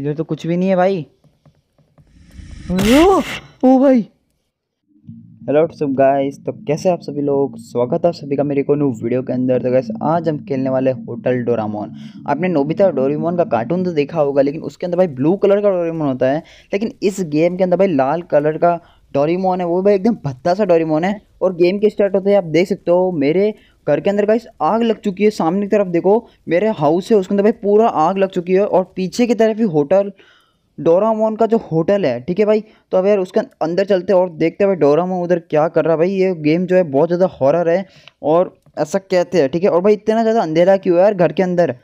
इधर तो कुछ भी नहीं है भाई ओ, ओ भाई हेलो सब गाइस तो कैसे आप सभी लोग स्वागत है आप सभी का मेरे को न्यू वीडियो के अंदर तो गैस आज हम खेलने वाले होटल डोरामोन आपने नोबिता और डोरेमोन का कार्टून तो देखा होगा लेकिन उसके अंदर भाई ब्लू कलर का डोरेमोन होता है लेकिन इस गेम के अंदर भाई लाल कलर का डोरेमोन है वो भाई एकदम भत्ता सा डोरेमोन है और गेम के स्टार्ट होते हैं आप देख सकते हो मेरे घर के अंदर गाइस आग लग चुकी है सामने की तरफ देखो मेरे हाउस है उसके अंदर भाई पूरा आग लग चुकी है और पीछे की तरफ ही होटल डोरामोन का जो होटल है ठीक है भाई तो अब यार उसके अंदर चलते और देखते भाई डोरामोन उधर क्या कर रहा है भाई ये गेम जो है बहुत ज़्यादा हॉरर है और ऐसा कहते हैं ठीक है और भाई इतना ज़्यादा अंधेरा क्यों है यार घर के अंदर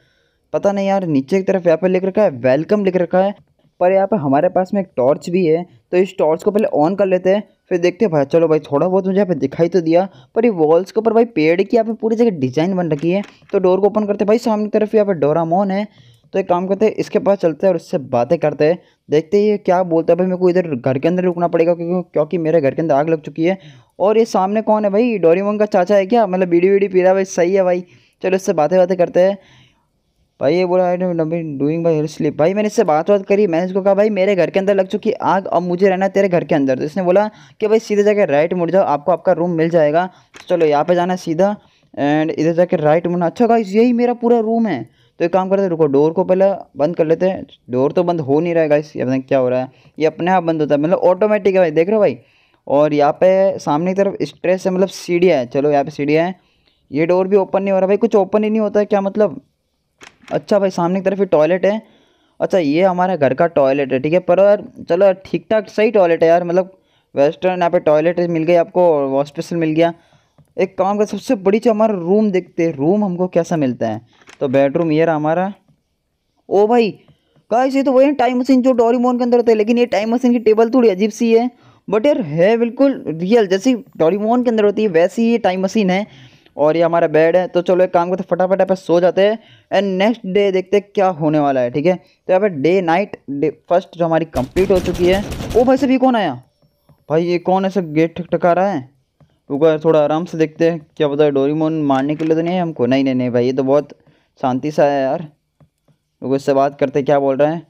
पता नहीं यार नीचे की तरफ यहाँ पर लिख रखा है वेलकम लिख रखा है पर यहाँ पर हमारे पास में एक टॉर्च भी है तो इस टॉर्च को पहले ऑन कर लेते हैं फिर देखते भाई चलो भाई थोड़ा बहुत मुझे यहाँ पे दिखाई तो दिया पर ये वॉल्स के ऊपर भाई पेड़ की यहाँ पे पूरी जगह डिजाइन बन रखी है तो डोर को ओपन करते भाई सामने तरफ यहाँ पे मोन है तो एक काम करते हैं इसके पास चलते हैं और उससे बातें करते हैं देखते हैं ये क्या बोलता है भाई मेरे को इधर घर के अंदर रुकना पड़ेगा क्योंकि क्योंकि मेरे घर के अंदर आग लग चुकी है और ये सामने कौन है भाई डोरीमोन का चाचा है क्या मतलब बीड़ी वीडी पी रहा है भाई सही है भाई चलो इससे बातें बातें करते हैं भाई ये बोला I doing by hair slip भाई मैंने इससे बात बात करी मैंने इसको कहा भाई मेरे घर के अंदर लग चुकी आग अब मुझे रहना है तेरे घर के अंदर तो इसने बोला कि भाई सीधे जाके राइट मुड़ जाओ आपको आपका रूम मिल जाएगा तो चलो यहाँ पे जाना सीधा एंड इधर जाके राइट मुड़ना अच्छा गाइस यही मेरा पूरा रूम है तो एक काम करते रुको डोर को पहले बंद कर लेते हैं डोर तो बंद हो नहीं रहा है गाइस ये पता क्या हो रहा है ये अपने आप बंद होता है मतलब ऑटोमेटिक है भाई देख रहे हो भाई और यहाँ पे सामने की तरफ स्ट्रेस है मतलब सीढ़ियाँ है चलो यहाँ पे सीढ़ी है ये डोर भी ओपन नहीं हो रहा भाई कुछ ओपन ही नहीं होता है क्या मतलब अच्छा भाई सामने की तरफ ये टॉयलेट है अच्छा ये हमारा घर का टॉयलेट है ठीक है पर यार चलो ठीक ठाक सही टॉयलेट है यार मतलब वेस्टर्न यहाँ पे टॉयलेट मिल गई आपको हॉस्पिटल मिल गया एक काम का सबसे बड़ी चीज़ हमारा रूम देखते हैं रूम हमको कैसा मिलता है तो बेडरूम ये रहा हमारा ओ भाई का ये तो वही टाइम मशीन जो डोरीमोन के अंदर होता है लेकिन ये टाइम मशीन की टेबल थोड़ी अजीब सी है बट यार है बिल्कुल रियल जैसी डोरीमोन के अंदर होती है वैसी ही टाइम मशीन है और ये हमारा बेड है तो चलो एक काम करते फटाफट यहाँ पे सो जाते हैं एंड नेक्स्ट डे देखते हैं क्या होने वाला है ठीक है तो यहाँ पे डे नाइट डे फर्स्ट जो हमारी कंप्लीट हो चुकी है ओ भाई से भी कौन आया भाई ये कौन ऐसा गेट ठका रहा है ऊपर थोड़ा आराम से देखते हैं क्या पता है डोरीमोन मारने के लिए तो नहीं है हमको नहीं नहीं नहीं भाई ये तो बहुत शांति सा है यार लोग इससे बात करते क्या बोल रहे हैं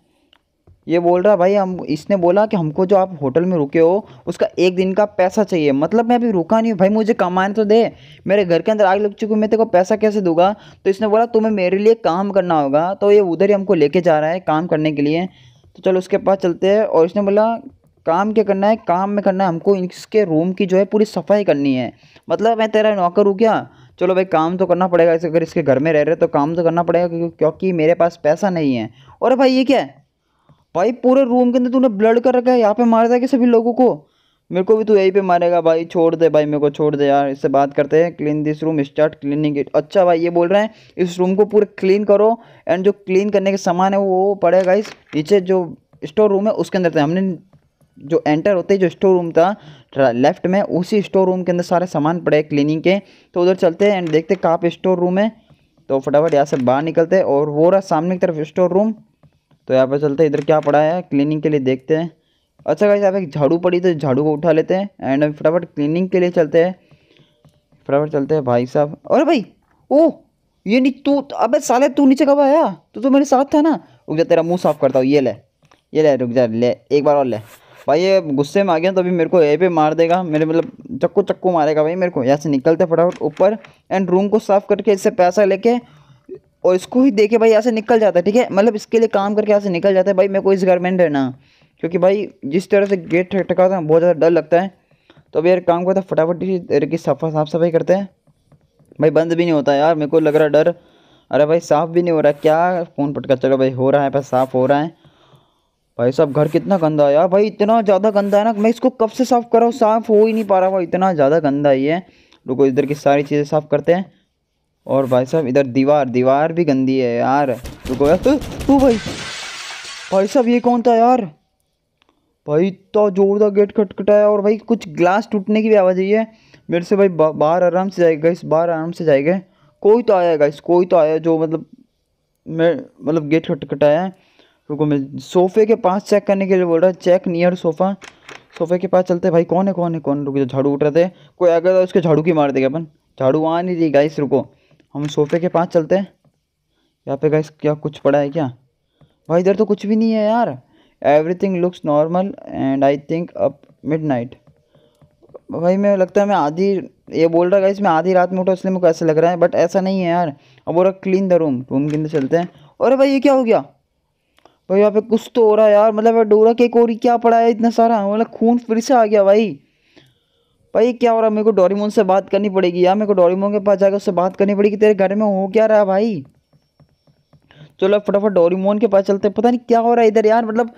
ये बोल रहा भाई हम इसने बोला कि हमको जो आप होटल में रुके हो उसका एक दिन का पैसा चाहिए मतलब मैं अभी रुका नहीं हूँ भाई मुझे कमाने तो दे मेरे घर के अंदर आग लग चुकी मैं तेरे को पैसा कैसे दूंगा तो इसने बोला तुम्हें मेरे लिए काम करना होगा तो ये उधर ही हमको लेके जा रहा है काम करने के लिए तो चलो उसके पास चलते हैं और इसने बोला काम क्या करना है काम में करना है हमको इसके रूम की जो है पूरी सफाई करनी है मतलब मैं तेरा नौकर हूँ क्या चलो भाई काम तो करना पड़ेगा अगर इसके घर में रह रहे तो काम तो करना पड़ेगा क्योंकि मेरे पास पैसा नहीं है और भाई ये क्या है भाई पूरे रूम के अंदर तूने ब्लड कर रखा है यहाँ पे मार देगा सभी लोगों को मेरे को भी तू यहीं पे मारेगा भाई छोड़ दे भाई मेरे को छोड़ दे यार इससे बात करते हैं clean this room start cleaning it अच्छा भाई ये बोल रहे हैं इस रूम को पूरे क्लीन करो एंड जो क्लीन करने के सामान है वो पड़ेगा इस नीचे जो स्टोर रूम है उसके अंदर हमने जो एंटर होते जो स्टोर रूम था लेफ्ट में उसी स्टोर रूम के अंदर सारे सामान पड़े क्लिनिंग के तो उधर चलते हैं एंड देखते हैं कहाँ पे स्टोर रूम है तो फटाफट यहाँ से बाहर निकलते हैं और वो रहा सामने की तरफ स्टोर रूम तो यहाँ पर चलते इधर क्या पड़ा है क्लीनिंग के लिए देखते हैं अच्छा भाई यहाँ पे झाड़ू पड़ी तो झाड़ू को उठा लेते हैं एंड फटाफट क्लीनिंग के लिए चलते हैं फटाफट चलते हैं भाई साहब अरे भाई ओ ये नहीं तू अबे साले तू नीचे कब आया तू तो मेरे साथ था ना रुक जा तेरा मुंह साफ करता हूँ ये ले ये ले रुक जा ले एक बार और ले भाई ये गुस्से में आ गया तो अभी मेरे को ए पे मार देगा मेरे मतलब चक्कू चक्कू मारेगा भाई मेरे को यहाँ से निकलते फटाफट ऊपर एंड रूम को साफ करके इससे पैसा लेके और इसको ही देखे भाई यहाँ से निकल जाता है ठीक है मतलब इसके लिए काम करके यहाँ से निकल जाता है भाई मेरे को इस घर में रहना क्योंकि भाई जिस तरह से गेट ठका था बहुत ज़्यादा डर लगता है तो अभी यार काम करता फटाफट तरह की सफा साफ सफाई करते हैं भाई बंद भी नहीं होता यार मेरे को लग रहा डर अरे भाई साफ़ भी नहीं हो रहा क्या फ़ोन पटका चलो भाई हो रहा है पर साफ़ हो रहा है भाई साहब घर कितना गंदा है यार भाई इतना ज़्यादा गंदा है ना मैं इसको कब से साफ़ कर रहा हूँ साफ़ हो ही नहीं पा रहा भाई इतना ज़्यादा गंदा ही है रुको इधर की सारी चीज़ें साफ़ करते हैं और भाई साहब इधर दीवार दीवार भी गंदी है यार रुको यार तू तो, भाई भाई साहब ये कौन था यार भाई तो जोरदार गेट खटखटाया और भाई कुछ ग्लास टूटने की भी आवाज़ आई है मेरे से भाई बाहर आराम से जाएगा इस बाहर आराम से जाएगा कोई तो आया गाइस कोई तो आया जो मतलब मैं मतलब गेट खटखटाया रुको मैं सोफे के पास चेक करने के लिए बोल रहा है चेक नियर सोफ़ा सोफे के पास चलते भाई कौन है कौन है कौन रुको जो झाड़ू उठ रहे थे कोई आ गया उसके झाड़ू की मार देगा अपन झाड़ू आ नहीं रही गाइस रुको हम सोफे के पास चलते हैं यहाँ पे गाइस क्या कुछ पड़ा है क्या भाई इधर तो कुछ भी नहीं है यार everything looks normal and I think up midnight भाई मैं लगता है मैं आधी ये बोल रहा गाइस इसमें आधी रात में उठा इसलिए मुझे ऐसा लग रहा है बट ऐसा नहीं है यार अब बोल रहा क्लीन द रूम रूम के अंदर चलते हैं अरे भाई ये क्या हो गया भाई यहाँ पे कुछ तो हो रहा है यार मतलब डोरा के और क्या पड़ा है इतना सारा मतलब खून फिर से आ गया भाई भाई क्या हो रहा है मेरे को डोरीमोन से बात करनी पड़ेगी यार मेरे को डोरीमोन के पास जाकर उससे बात करनी पड़ेगी तेरे घर में हो क्या रहा भाई चलो फटाफट डोरीमोन के पास चलते पता नहीं क्या हो रहा है इधर यार मतलब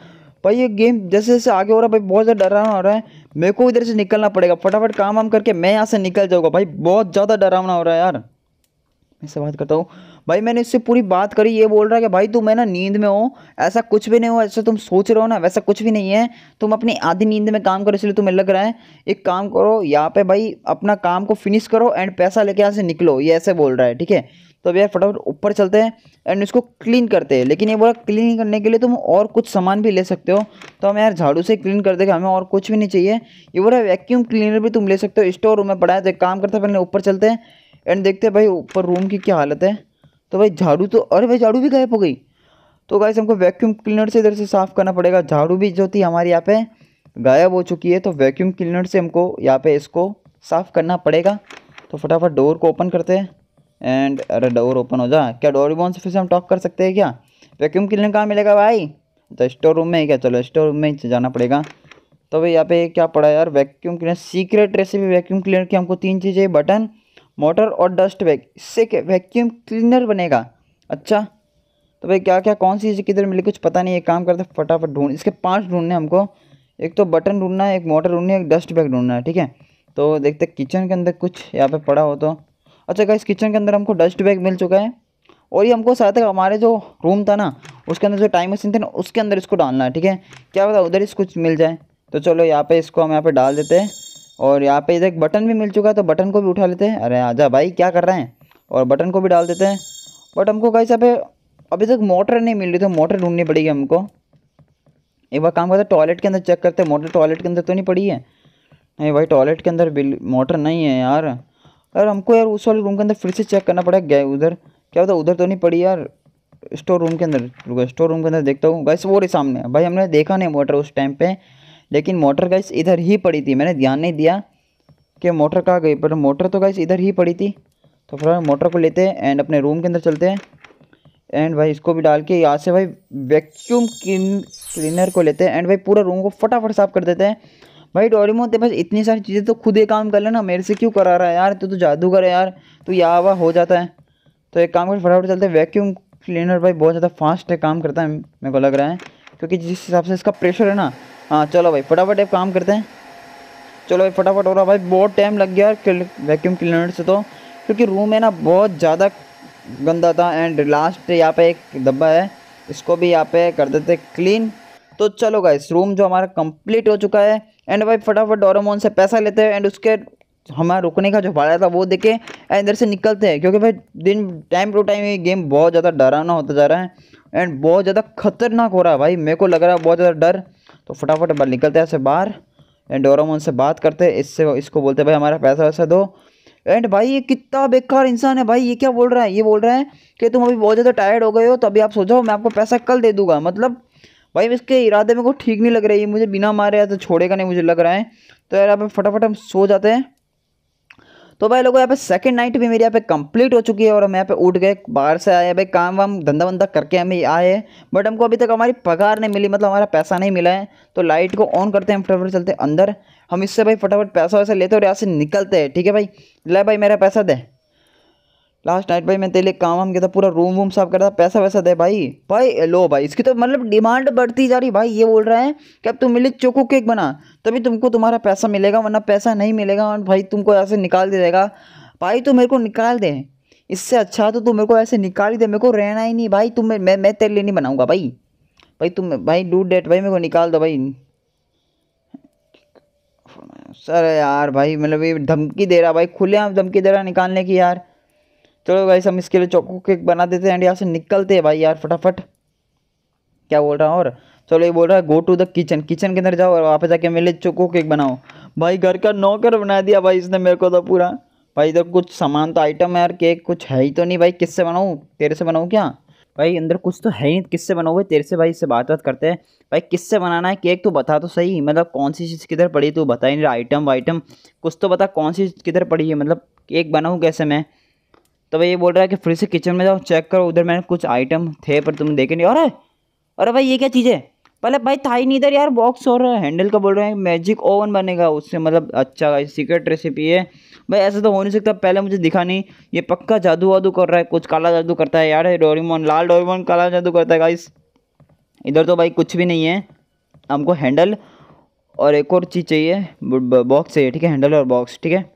भाई ये गेम जैसे जैसे आगे हो रहा है भाई बहुत ज़्यादा डरावना हो रहा है मेरे को इधर से निकलना पड़ेगा फटाफट काम वाम करके मैं यहाँ से निकल जाऊँगा भाई बहुत ज़्यादा डरावना हो रहा है यार मैं से बात करता हूँ भाई मैंने इससे पूरी बात करी ये बोल रहा है कि भाई तुम है ना नींद में हो ऐसा कुछ भी नहीं हो ऐसा तुम सोच रहे हो ना वैसा कुछ भी नहीं है तुम अपनी आधी नींद में काम करो इसलिए तुम्हें लग रहा है एक काम करो यहाँ पे भाई अपना काम को फिनिश करो एंड पैसा लेके यहाँ से निकलो ये ऐसे बोल रहा है ठीक है तो अब यार फटाफट ऊपर चलते हैं एंड इसको क्लीन करते हैं लेकिन ये बोला क्लीन करने के लिए तुम और कुछ सामान भी ले सकते हो तो हम यार झाड़ू से क्लीन कर देंगे हमें और कुछ भी नहीं चाहिए ये बोला वैक्यूम क्लीनर भी तुम ले सकते हो स्टोर रूम में पड़ा है तो एक काम करते हैं पहले ऊपर चलते हैं एंड देखते हैं भाई ऊपर रूम की क्या हालत है तो भाई झाड़ू तो अरे भाई झाड़ू भी गायब हो गई तो गाइस हमको वैक्यूम क्लीनर से इधर से साफ़ करना पड़ेगा झाड़ू भी जो थी हमारे यहाँ पे गायब हो चुकी है तो वैक्यूम क्लीनर से हमको यहाँ पे इसको साफ़ करना पड़ेगा तो फटाफट डोर को ओपन करते हैं एंड अरे डोर ओपन हो जाए क्या डोर रिबॉन से फिर से हम टॉक कर सकते हैं क्या वैक्यूम क्लीनर कहाँ मिलेगा भाई तो स्टोर रूम में ही क्या चलो स्टोर रूम में जाना पड़ेगा तो भाई यहाँ पे क्या पड़ा यार vacuum cleaner secret recipe vacuum cleaner की हमको तीन चीज़ें बटन मोटर और डस्ट बैग इससे वैक्यूम क्लीनर बनेगा अच्छा तो भाई क्या क्या कौन सी चीज़ किधर मिली कुछ पता नहीं एक काम करते फटाफट ढूंढ इसके पांच ढूंढने हमको एक तो बटन ढूंढना है एक मोटर ढूंढनी है एक डस्ट बैग ढूंढना है ठीक है तो देखते किचन के अंदर कुछ यहाँ पे पड़ा हो तो अच्छा क्या इस किचन के अंदर हमको डस्ट बैग मिल चुका है और ये हमको साथ हमारे जो रूम था ना उसके अंदर जो टाइम मशीन थी ना उसके अंदर इसको डालना है ठीक है क्या पता उधर इस कुछ मिल जाए तो चलो यहाँ पर इसको हम यहाँ पर डाल देते हैं और यहाँ पे इधर बटन भी मिल चुका है तो बटन को भी उठा लेते हैं अरे आजा भाई क्या कर रहे हैं और बटन को भी डाल देते हैं बट हमको कहीं सब अभी तक मोटर नहीं मिल रही तो मोटर ढूंढनी पड़ेगी हमको एक बार काम करते टॉयलेट के अंदर चेक करते हैं मोटर टॉयलेट के अंदर तो नहीं पड़ी है नहीं भाई टॉयलेट के अंदर बिल मोटर नहीं है यार यार हमको यार उस वाले रूम के अंदर फिर से चेक करना पड़ेगा गए उधर क्या होता उधर तो नहीं पड़ी यार स्टोर रूम के अंदर स्टोर रूम के अंदर देखता हूँ गैस वो रही सामने भाई हमने देखा नहीं मोटर उस टाइम पे लेकिन मोटर गैस इधर ही पड़ी थी मैंने ध्यान नहीं दिया कि मोटर कहाँ गई पर मोटर तो गैस इधर ही पड़ी थी तो फिर मोटर को लेते हैं एंड अपने रूम के अंदर चलते हैं एंड भाई इसको भी डाल के यहाँ से भाई वैक्यूम क्लीन क्लीनर को लेते हैं एंड भाई पूरा रूम को फटाफट साफ कर देते हैं भाई डोरेमोन तेरे बस इतनी सारी चीज़ें तो खुद ही काम कर लेना मेरे से क्यों करा रहा है यार तू तो जादूगर है यार तू यहाँ वहाँ हो जाता है तो एक काम कर फटाफट चलते हैं वैक्यूम क्लीनर भाई बहुत ज़्यादा फास्ट है काम करता है मेरे को लग रहा है क्योंकि जिस हिसाब से इसका प्रेशर है ना हाँ चलो भाई फटाफट एक काम करते हैं चलो भाई फटाफट हो रहा भाई बहुत टाइम लग गया वैक्यूम क्लीनर से तो क्योंकि रूम है ना बहुत ज़्यादा गंदा था एंड लास्ट यहाँ पे एक डब्बा है इसको भी यहाँ पे कर देते क्लीन तो चलो गाइस रूम जो हमारा कंप्लीट हो चुका है एंड भाई फटाफट डोरेमोन से पैसा लेते हैं एंड उसके हमारा रुकने का जो भाड़ा था वो एंड इधर से निकलते हैं क्योंकि भाई दिन टाइम टू टाइम ये गेम बहुत ज़्यादा डराना होता जा रहा है एंड बहुत ज़्यादा खतरनाक हो रहा है भाई मेरे को लग रहा है बहुत ज़्यादा डर तो फटाफट निकलते हैं ऐसे बाहर एंड और उनसे बात करते हैं इससे इसको बोलते हैं भाई हमारा पैसा वैसा दो एंड भाई ये कितना बेकार इंसान है भाई ये क्या बोल रहा है ये बोल रहा है कि तुम अभी बहुत ज़्यादा टायर्ड हो गए हो तो अभी आप सो जाओ मैं आपको पैसा कल दे दूंगा मतलब भाई इसके इरादे में को ठीक नहीं लग रही है मुझे बिना मारे या तो छोड़ेगा नहीं मुझे लग रहा है तो यार आप फटाफट हम सो जाते हैं तो भाई लोगों यहाँ पे सेकंड नाइट भी मेरी यहाँ पे कंप्लीट हो चुकी है और हम यहाँ पे उठ गए बाहर से आए भाई काम वाम धंधा वंधा करके हम आए हैं बट हमको अभी तक हमारी पगार नहीं मिली मतलब हमारा पैसा नहीं मिला है तो लाइट को ऑन करते हैं फटाफट चलते अंदर हम इससे भाई फटाफट पैसा वैसा लेते हैं और यहाँ से निकलते हैं ठीक है भाई ले भाई मेरा पैसा दे लास्ट नाइट भाई मैं तेरे काम वाम किया था पूरा रूम वूम साफ रहा था पैसा वैसा दे भाई भाई लो भाई इसकी तो मतलब डिमांड बढ़ती जा रही भाई ये बोल रहा है कि अब तुम मिले चोको केक बना तभी तुमको तुम्हारा पैसा मिलेगा वरना पैसा नहीं मिलेगा और भाई तुमको ऐसे निकाल दे देगा भाई तू मेरे को निकाल दे इससे अच्छा तो तू मेरे को ऐसे निकाल ही दे मेरे को रहना ही नहीं भाई तुम मैं मैं तेरे लिए नहीं बनाऊँगा भाई भाई तुम भाई डू डेट भाई मेरे को निकाल दो भाई सर यार भाई मतलब ये धमकी दे रहा भाई खुले आप धमकी दे रहा निकालने की यार चलो भाई हम इसके लिए चौको केक बना देते हैं एंड यहाँ से निकलते हैं भाई यार फटाफट क्या बोल रहा हूँ और चलो ये बोल रहा है go to the kitchen kitchen के अंदर जाओ और वहाँ पे जाके मेरे लिए चोको केक बनाओ भाई घर का नौकर बना दिया भाई इसने मेरे को तो पूरा भाई इधर कुछ सामान तो आइटम है यार केक कुछ है ही तो नहीं भाई किससे बनाऊँ तेरे से बनाऊँ क्या भाई अंदर कुछ तो है ही नहीं किससे बनाओगे तेरे से भाई इससे बात बात करते हैं भाई किससे बनाना है केक तो बता तो सही मतलब कौन सी चीज़ किधर पड़ी तू बता ही नहीं आइटम वाइटम कुछ तो बता कौन सी चीज़ किधर पड़ी है मतलब केक बनाऊँ कैसे मैं तो भाई ये बोल रहा है कि फिर से किचन में जाओ चेक करो उधर मैंने कुछ आइटम थे पर तुम देखे नहीं और अरे भाई ये क्या चीज़ है पहले भाई था ही नहीं इधर यार बॉक्स और हैंडल का बोल रहे हैं मैजिक ओवन बनेगा उससे मतलब अच्छा सीक्रेट रेसिपी है भाई ऐसा तो हो नहीं सकता पहले मुझे दिखा नहीं ये पक्का जादू वादू कर रहा है कुछ काला जादू करता है यार डोरीमोन लाल डोरीमोन काला जादू करता है गाइस इधर तो भाई कुछ भी नहीं है हमको हैंडल और एक और चीज़ चाहिए बॉक्स चाहिए ठीक है हैंडल और बॉक्स ठीक है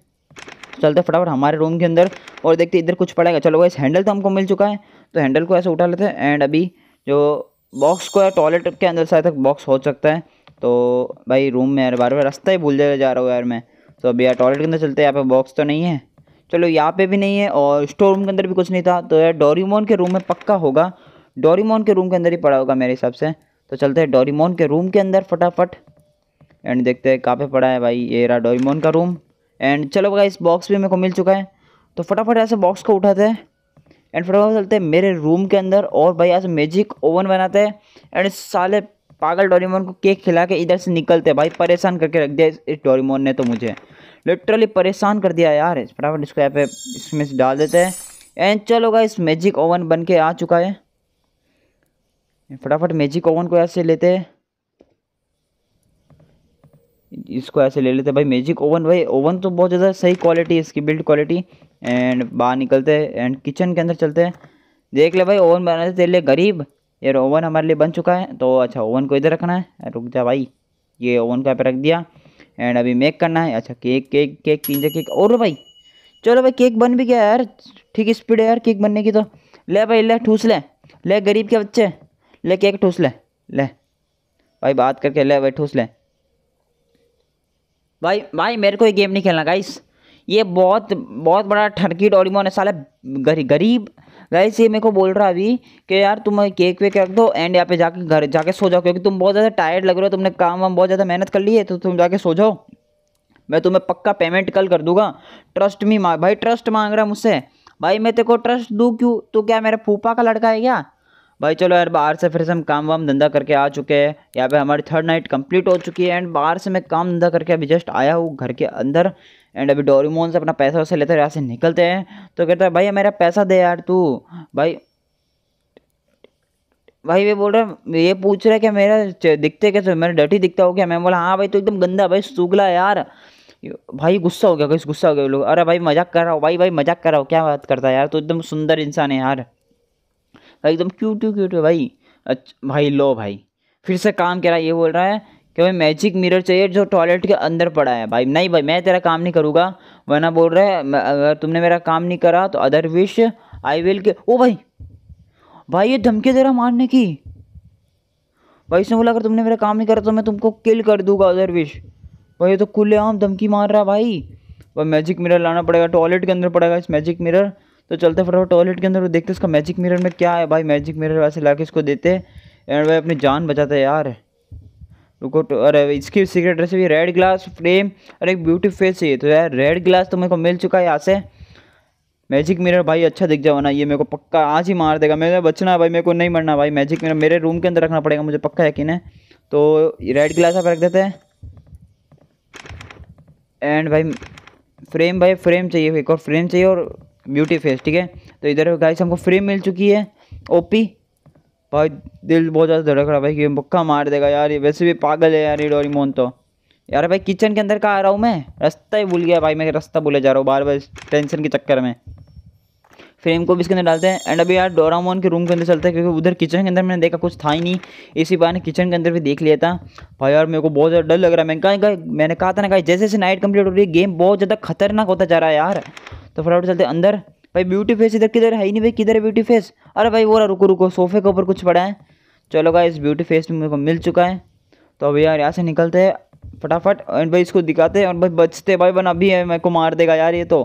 चलते फटाफट हमारे रूम के अंदर और देखते इधर कुछ पड़ेगा चलो वैसे हैंडल तो हमको मिल चुका है तो हैंडल को ऐसे उठा लेते हैं एंड अभी जो बॉक्स को टॉयलेट के अंदर शायद तक बॉक्स हो सकता है तो भाई रूम में यार बार बार रास्ता ही भूल जा रहा हूँ यार मैं तो अभी यार टॉयलेट के अंदर चलते यहाँ पे बॉक्स तो नहीं है चलो यहाँ पे भी नहीं है और स्टोर रूम के अंदर भी कुछ नहीं था तो यार डोरीमोन के रूम में पक्का होगा डोरीमोन के रूम के अंदर ही पड़ा होगा मेरे हिसाब से तो चलते हैं डोरीमोन के रूम के अंदर फटाफट एंड देखते हैं कहाँ पे पड़ा है भाई ये रहा डोरीमोन का रूम एंड चलो भाई इस बॉक्स भी मेरे को मिल चुका है तो फटाफट ऐसे बॉक्स को उठाते हैं एंड फटाफट चलते हैं मेरे रूम के अंदर और भाई ऐसे मैजिक ओवन बनाते हैं एंड साले पागल डोरीमोन को केक खिला के इधर से निकलते भाई परेशान करके रख दिया इस डोरीमोन ने तो मुझे लिटरली परेशान कर दिया यार फटाफट इसको यहाँ पे इसमें से डाल देते हैं एंड चलो गाइस मैजिक ओवन बन के आ चुका है फटाफट मैजिक ओवन को ऐसे लेते हैं इसको ऐसे ले लेते हैं भाई मैजिक ओवन भाई ओवन तो बहुत ज़्यादा सही क्वालिटी है इसकी बिल्ड क्वालिटी एंड बाहर निकलते हैं एंड किचन के अंदर चलते हैं देख ले भाई ओवन बनाते तेरे लिए गरीब यार ओवन हमारे लिए बन चुका है तो अच्छा ओवन को इधर रखना है रुक जा भाई ये ओवन का पे रख दिया एंड अभी मेक करना है अच्छा cake cake cake pizza cake और भाई चलो भाई केक बन भी गया यार ठीक स्पीड है यार केक बनने की तो ले भाई ले ठूस ले ले गरीब के बच्चे ले केक ठूस ले ले भाई बात करके ले भाई ठूस ले भाई भाई मेरे को ये गेम नहीं खेलना गाइस ये बहुत बहुत बड़ा ठरकी डोरीमोन है साले गरी, गरीब गाइस ये मेरे को बोल रहा अभी कि यार तुम केक वेक रख दो एंड यहाँ पे जाके घर जाके सो जाओ क्योंकि तुम बहुत ज़्यादा टायर्ड लग रहे हो तुमने काम वाम बहुत ज़्यादा मेहनत कर ली है तो तुम जाके सो जाओ मैं तुम्हें पक्का पेमेंट कल कर दूंगा ट्रस्ट मी मांग भाई ट्रस्ट मांग रहा है मुझसे भाई मैं तेरे को ट्रस्ट दूँ क्यों तो क्या मेरा फूफा का लड़का है क्या भाई चलो यार बाहर से फिर से हम काम वाम धंधा करके आ चुके हैं यहाँ पे हमारी थर्ड नाइट कंप्लीट हो चुकी है एंड बाहर से मैं काम धंधा करके अभी जस्ट आया हूँ घर के अंदर एंड अभी डोरीमोन से अपना पैसा वैसे लेते यहाँ से निकलते हैं तो कहता है भाई मेरा पैसा दे यार तू भाई भाई वे बोल रहे ये पूछ रहे कि मेरा दिखते कैसे मेरा डटी दिखता हो क्या मैं बोला हाँ भाई तो एकदम गंदा भाई सूगला यार भाई गुस्सा हो गया कुछ गुस्सा हो गया लोग अरे भाई मजाक कर रहा हो भाई भाई मजाक कर रहा हो क्या बात करता है यार तो एकदम सुंदर इंसान है यार एकदम क्यूट क्यूट है भाई अच्छा भाई लो भाई फिर से काम कह रहा है ये बोल रहा है कि भाई मैजिक मिरर चाहिए जो टॉयलेट के अंदर पड़ा है भाई नहीं भाई मैं तेरा काम नहीं करूँगा वरना बोल रहा है अगर तुमने मेरा काम नहीं करा तो अदर विश आई विल के ओ भाई भाई ये धमकी दे रहा मारने की भाई इसने बोला अगर तुमने मेरा काम नहीं करा तो मैं तुमको किल कर दूंगा अदर विश भाई ये तो खुलेआम धमकी मार रहा है भाई भाई मैजिक मिरर लाना पड़ेगा टॉयलेट के अंदर पड़ेगा इस मैजिक मिरर तो चलते फटाफट टॉयलेट के अंदर वो देखते उसका मैजिक मिरर में क्या है भाई मैजिक मिरर वैसे ला के इसको देते एंड भाई अपनी जान बचाते यार रुको तो अरे इसकी secret recipe red glass frame और एक ब्यूटी फेस चाहिए तो यार रेड ग्लास तो मेरे को मिल चुका है यहाँ से मैजिक मिरर भाई अच्छा दिख जाओ ना ये मेरे को पक्का आज ही मार देगा मेरे बचना भाई मेरे को नहीं मरना भाई मैजिक मिरर मेरे रूम के अंदर रखना पड़ेगा मुझे पक्का यकीन है तो रेड ग्लास आप रख देते हैं एंड भाई फ्रेम भाई फ्रेम चाहिए एक और फ्रेम चाहिए और ब्यूटी फेस ठीक है तो इधर गाइस हमको फ्री मिल चुकी है ओपी भाई दिल बहुत ज़्यादा धड़क रहा भाई कि मुक्का मार देगा यार ये वैसे भी पागल है यार ये डोरीमोन तो यार भाई किचन के अंदर कहाँ आ रहा हूँ मैं रास्ता ही भूल गया भाई मैं रास्ता भूले जा रहा हूँ बार बार टेंशन के चक्कर में फ्रेम को भी इसके अंदर डालते हैं एंड अभी यार डोरामोन के रूम के अंदर चलते हैं क्योंकि उधर किचन के अंदर मैंने देखा कुछ था ही नहीं इसी ने किचन के अंदर भी देख लिया था भाई यार मेरे को बहुत ज़्यादा डर लग रहा है मैंने कहा मैंने कहा था ना कहा जैसे जैसे नाइट कंप्लीट हो रही है गेम बहुत ज़्यादा खतरनाक होता जा रहा है यार तो फटाफट चलते अंदर भाई ब्यूटी फेस इधर किधर है ही नहीं भाई किधर है ब्यूटी फेस अरे भाई वो रुको रुको सोफे के ऊपर कुछ पड़ा है चलो गाइस ब्यूटी फेस मेरे को मिल चुका है तो अभी यार यहाँ से निकलते हैं फटाफट एंड भाई इसको दिखाते हैं और भाई बचते भाई बन अभी है मेरे को मार देगा यार ये तो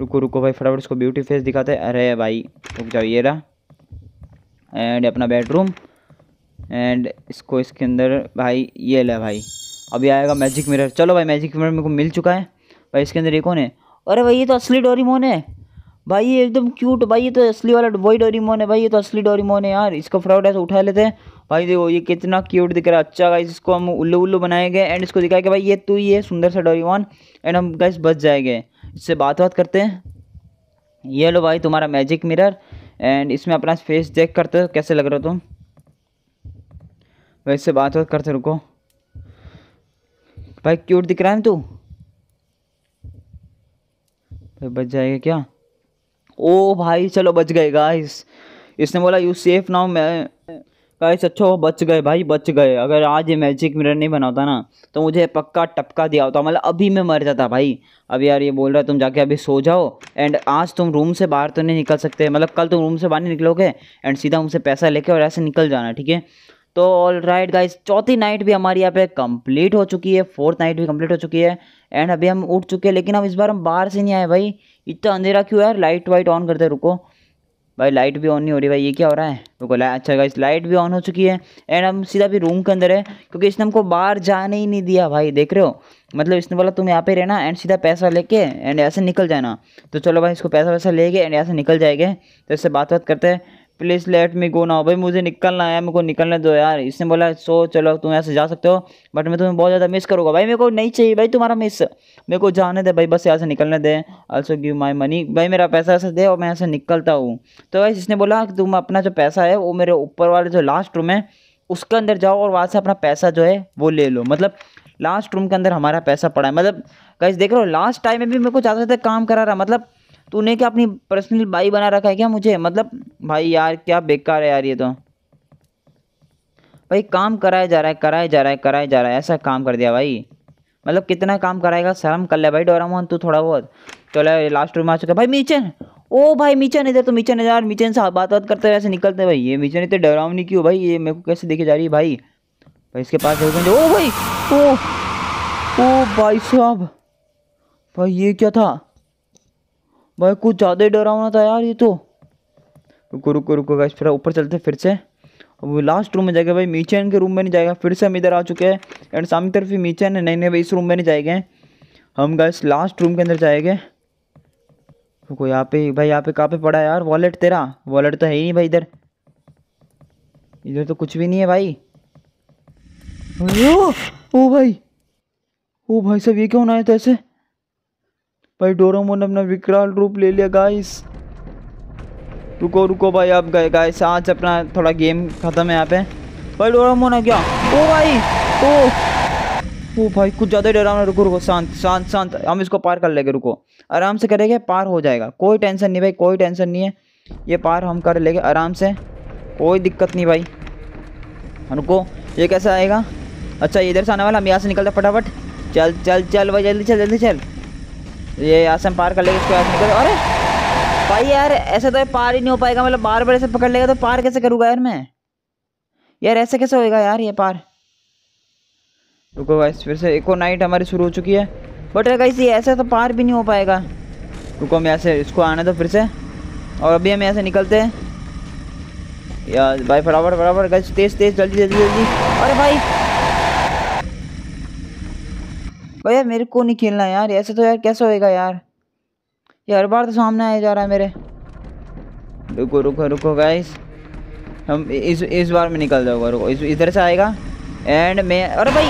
रुको रुको भाई फटाफट इसको ब्यूटी फेस दिखाते हैं अरे भाई रुक जाओ ये रहा एंड अपना बेडरूम एंड इसको इसके अंदर भाई ये ले भाई अभी आएगा मैजिक मिरर चलो भाई मैजिक मिरर मेरे को मिल चुका है भाई इसके अंदर ये कौन है अरे भाई ये तो असली डोरीमोन है भाई ये एकदम क्यूट भाई ये तो असली वाला वही डोरीमोन है भाई ये तो असली डोरीमोन है यार इसका फ्रॉड ऐसा उठा लेते हैं भाई देखो ये कितना क्यूट दिख रहा है अच्छा गाइस इसको हम उल्लू उल्लू बनाएंगे एंड इसको दिखाया कि भाई ये तू ही है सुंदर सा डोरीमोन एंड हम गाइस बच जाएंगे इससे बात बात करते हैं ये लो भाई तुम्हारा मैजिक मिरर एंड इसमें अपना फेस चेक करते हो कैसे लग रहे हो तुम भाई इससे बात बात करते रुको भाई क्यूट दिख रहा है तू तो बच जाएगा क्या ओ भाई चलो बच गए गाइस इसने बोला यू सेफ नाउ मैं गाइस अच्छा बच गए भाई बच गए अगर आज ये मैजिक मिरर नहीं बनाता ना तो मुझे पक्का टपका दिया होता मतलब अभी मैं मर जाता भाई अब यार ये बोल रहा है तुम जाके अभी सो जाओ एंड आज तुम रूम से बाहर तो नहीं निकल सकते मतलब कल तुम रूम से बाहर नहीं निकलोगे एंड सीधा उनसे पैसा लेके और ऐसे निकल जाना ठीक है तो ऑल राइट गाइज चौथी नाइट भी हमारी यहाँ पे कंप्लीट हो चुकी है फोर्थ नाइट भी कंप्लीट हो चुकी है एंड अभी हम उठ चुके हैं लेकिन अब इस बार हम बाहर से नहीं आए भाई इतना अंधेरा क्यों यार लाइट वाइट ऑन करते रुको भाई लाइट भी ऑन नहीं हो रही भाई ये क्या हो रहा है रुको अच्छा गाइज लाइट भी ऑन हो चुकी है एंड हम सीधा भी रूम के अंदर है क्योंकि इसने हमको बाहर जाने ही नहीं दिया भाई देख रहे हो मतलब इसने बोला तुम यहाँ पे रहना एंड सीधा पैसा लेके एंड ऐसे निकल जाना तो चलो भाई इसको पैसा वैसा लेके एंड यहाँ से निकल जाएंगे तो इससे बात बात करते हैं प्लीज़ लेट मी गो ना भाई मुझे निकलना है मेरे को निकलने दो यार इसने बोला सो चलो तुम यहाँ से जा सकते हो बट मैं तुम्हें बहुत ज़्यादा मिस करूँगा भाई मेरे को नहीं चाहिए भाई तुम्हारा मिस मेरे को जाने दे भाई बस यहाँ से निकलने दे ऑल्सो गिव माई मनी भाई मेरा पैसा ऐसे दे और मैं यहाँ से निकलता हूँ तो भाई इसने बोला कि तुम अपना जो पैसा है वो मेरे ऊपर वाले जो लास्ट रूम है उसके अंदर जाओ और वहाँ से अपना पैसा जो है वो ले लो मतलब लास्ट रूम के अंदर हमारा पैसा पड़ा है मतलब कैसे देख रहे हो लास्ट टाइम में भी मेरे को ज़्यादा से ज़्यादा काम करा रहा मतलब तूने क्या अपनी पर्सनल भाई बना रखा है क्या मुझे मतलब भाई यार क्या बेकार है यार ये तो भाई काम कराया जा रहा है कराया जा रहा है कराया जा रहा है ऐसा काम कर दिया भाई मतलब कितना काम कराएगा शर्म कर ले भाई डोरामोन तू थोड़ा बहुत चलो लास्ट रूम आ चुका भाई मीचन ओ भाई मीचन इधर तो मीचन यार मीचन से बात बात करते वैसे निकलते भाई ये मीचन इतने डरावनी क्यों भाई ये मेरे को कैसे देखी जा रही है भाई भाई इसके पास ओ भाई ओ ओ भाई साहब भाई ये क्या था भाई कुछ ज़्यादा ही डरावना था यार ये तो रुको रुको रुको गाइस फिर ऊपर चलते फिर से वो लास्ट रूम में जाएगा भाई मीचैन के रूम में नहीं जाएगा फिर से हम इधर आ चुके हैं एंड सामने तरफ ही मीचैन है नहीं नहीं भाई इस रूम में नहीं जाएंगे हम गाइस लास्ट रूम के अंदर जाएंगे रुको यहाँ पे भाई यहाँ पे कहाँ पे पड़ा है यार वॉलेट तेरा वॉलेट तो है ही नहीं भाई इधर इधर तो कुछ भी नहीं है भाई ओ, ओ भाई ओ भाई सब ये क्यों ना है तो ऐसे भाई ने अपना विकराल रूप ले लिया गाइस रुको रुको भाई आप गए गाइस आज अपना थोड़ा गेम ख़त्म है यहाँ पे भाई डोरोमोन आ गया ओ भाई ओ ओ भाई कुछ ज़्यादा डरा रुको रुको शांत शांत शांत हम इसको पार कर लेंगे रुको आराम से करेंगे पार हो जाएगा कोई टेंशन नहीं भाई कोई टेंशन नहीं है ये पार हम कर लेंगे आराम से कोई दिक्कत नहीं भाई हाँ, रुको ये कैसे आएगा अच्छा इधर से आने वाला हम यहाँ से निकलते फटाफट चल चल चल भाई जल्दी चल जल्दी चल ये आसम पार कर लेगा इसके बाद निकल अरे भाई यार ऐसे तो पार ही नहीं हो पाएगा मतलब बार बार ऐसे पकड़ लेगा तो पार कैसे करूँगा यार मैं यार ऐसे कैसे होएगा यार ये पार रुको गाइस फिर से और नाइट हमारी शुरू हो चुकी है बट गाइस ये ऐसे तो पार भी नहीं हो पाएगा रुको हम ऐसे इसको आने दो फिर से और अभी हम ऐसे निकलते हैं यार भाई फटाफट फटाफट गाइस तेज़ तेज़ जल्दी जल्दी जल्दी अरे भाई भाई यार मेरे को नहीं खेलना यार ऐसे तो यार कैसे होएगा यार ये हर बार तो सामने आया जा रहा है मेरे रुको रुको रुको गाइस हम इस इस बार में निकल जाऊंगा रुको इस इधर से आएगा एंड मैं अरे भाई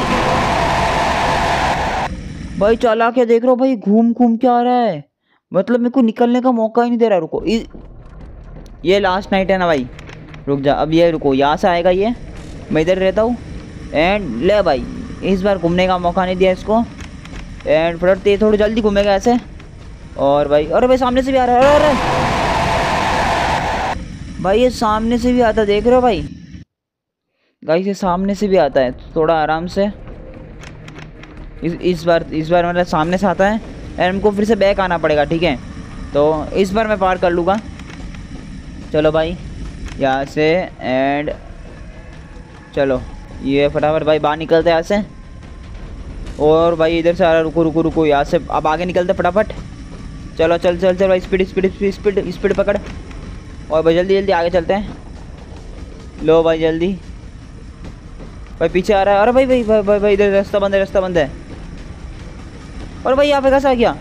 भाई चला के देख रहा हूँ भाई घूम घूम के आ रहा है मतलब मेरे को निकलने का मौका ही नहीं दे रहा रुको इस ये लास्ट नाइट है ना भाई रुक जा अब ये रुको यहाँ से आएगा ये मैं इधर रहता हूँ एंड ले भाई इस बार घूमने का मौका नहीं दिया इसको एंड फटाफट तेज थोड़ी जल्दी घूमेगा ऐसे और भाई अरे भाई सामने से भी आ रहा है अरे भाई ये सामने से भी आता देख रहे हो भाई गाई ये सामने से भी आता है थोड़ा आराम से इस इस बार इस बार मतलब सामने से आता है एंड हमको फिर से बैक आना पड़ेगा ठीक है तो इस बार मैं पार कर लूँगा चलो भाई यहाँ से एंड चलो ये फटाफट भाई बाहर निकलते हैं यहाँ से और भाई इधर से आ रहा रुको रुको रुको यहाँ से अब आगे निकलते फटाफट चलो चल चल चल भाई speed speed speed speed speed पकड़ और भाई जल्दी जल्दी आगे चलते हैं लो भाई जल्दी भाई पीछे आ रहा है अरे भाई भाई भाई भाई, भाई इधर रास्ता बंद है रास्ता बंद है और भाई यहाँ पे कैसे आ गया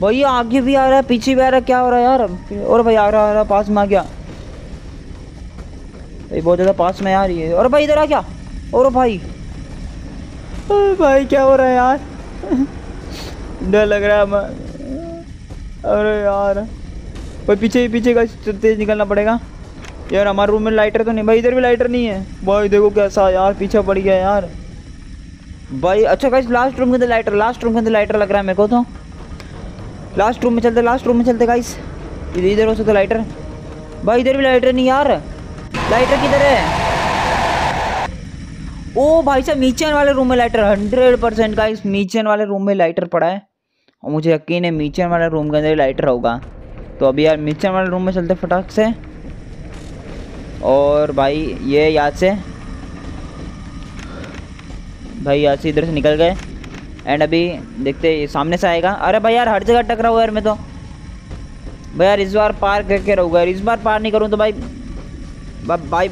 भाई आगे भी आ रहा है पीछे भी आ रहा है क्या हो रहा है यार और भाई आ रहा आ रहा पास में आ गया भाई बहुत ज़्यादा पास में आ रही है और भाई इधर आ गया और भाई भाई क्या हो रहा है यार डर लग रहा है अरे यार भाई पीछे पीछे का तो तेज निकलना पड़ेगा यार हमारे रूम में लाइटर तो नहीं भाई इधर भी लाइटर नहीं है भाई देखो कैसा यार पीछे पड़ गया यार भाई अच्छा गाइस लास्ट रूम के अंदर लाइटर लास्ट रूम के अंदर लाइटर लग रहा है मेरे को तो लास्ट रूम में चलते लास्ट रूम में चलते गाइस इधर हो सकता लाइटर भाई इधर भी लाइटर नहीं यार लाइटर किधर है ओ भाई साहब नीचे वाले रूम में लाइटर हंड्रेड परसेंट का इस नीचे वाले रूम में लाइटर पड़ा है और मुझे यकीन है नीचे वाले रूम के अंदर लाइटर होगा तो अभी यार नीचे वाले रूम में चलते फटाक से और भाई ये यहाँ से भाई यहाँ से इधर से निकल गए एंड अभी देखते ये सामने से आएगा अरे भाई यार हर जगह टकरा हुआ यार मैं तो भाई यार इस बार पार करके रहूँगा इस बार पार नहीं करूँ तो भाई भाई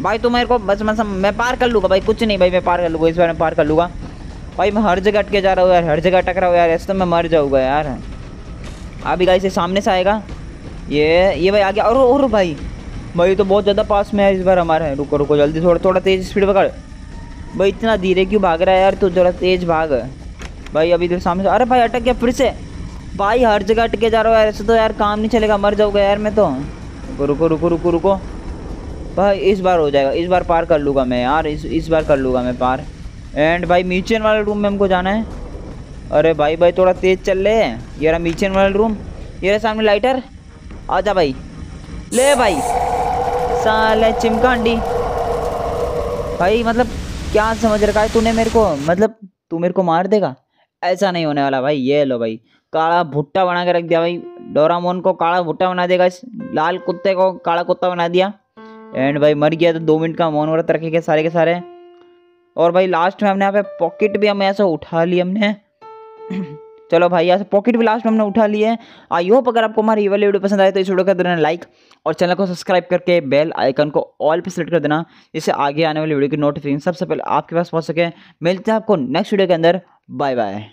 भाई तो मेरे को बस मैं मैं पार कर लूँगा भाई कुछ नहीं भाई मैं पार कर लूँगा इस बार मैं पार कर लूँगा भाई मैं हर जगह अटके जा रहा हूँ यार हर जगह अटक रहा हूँ यार ऐसे तो मैं मर जाऊँगा यार अभी गाइस सामने से आएगा ये ये भाई आ गया और और भाई भाई तो बहुत ज़्यादा पास में है इस बार हमारे रुको रुको जल्दी थोड़ा थोड़ा तेज़ स्पीड पकड़ भाई इतना धीरे क्यों भाग रहा है यार तो ज़रा तेज़ भाग भाई अभी इधर सामने से अरे भाई अटक गया फिर से भाई हर जगह अटके जा रहा हूँ यार ऐसे तो यार काम नहीं चलेगा मर जाऊँगा यार मैं तो रुको रुको रुको रुको रुको भाई इस बार हो जाएगा इस बार पार कर लूँगा मैं यार इस इस बार कर लूँगा मैं पार एंड भाई मीचन वाले रूम में हमको जाना है अरे भाई भाई थोड़ा तेज़ चल रहे हैं यार मीचन वाले रूम ये सामने लाइटर आजा भाई ले भाई साले चिमकांडी भाई मतलब क्या समझ रखा है तूने मेरे को मतलब तू मेरे को मार देगा ऐसा नहीं होने वाला भाई ये लो भाई काला भुट्टा बना के रख दिया भाई डोरामोन को काला भुट्टा बना देगा इस लाल कुत्ते को काला कुत्ता बना दिया एंड भाई मर गया तो दो मिनट का मौन व्रत रखे गए सारे के सारे और भाई लास्ट में हमने यहाँ पे पॉकेट भी हमें ऐसा उठा ली हमने चलो भाई यहाँ से पॉकेट भी लास्ट में हमने उठा लिए आई होप अगर आपको हमारी ये वाली वीडियो पसंद आए तो इस वीडियो कर देना लाइक और चैनल को सब्सक्राइब करके बेल आइकन को ऑल पर सेलेक्ट कर देना जिससे आगे आने वाली वीडियो की नोटिफिकेशन सबसे पहले आपके पास पहुँच सके मिलते हैं आपको नेक्स्ट वीडियो के अंदर बाय बाय